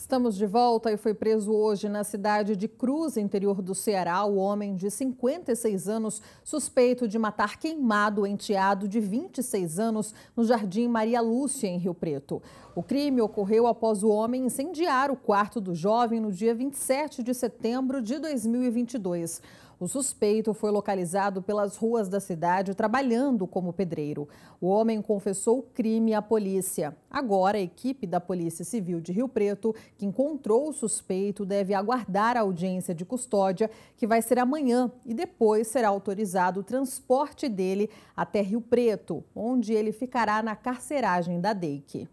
Estamos de volta e foi preso hoje na cidade de Cruz, interior do Ceará, o homem de 56 anos, suspeito de matar queimado o enteado de 26 anos no Jardim Maria Lúcia, em Rio Preto. O crime ocorreu após o homem incendiar o quarto do jovem no dia 27 de setembro de 2022. O suspeito foi localizado pelas ruas da cidade trabalhando como pedreiro. O homem confessou o crime à polícia. Agora, a equipe da Polícia Civil de Rio Preto, que encontrou o suspeito, deve aguardar a audiência de custódia, que vai ser amanhã, e depois será autorizado o transporte dele até Rio Preto, onde ele ficará na carceragem da DEIC.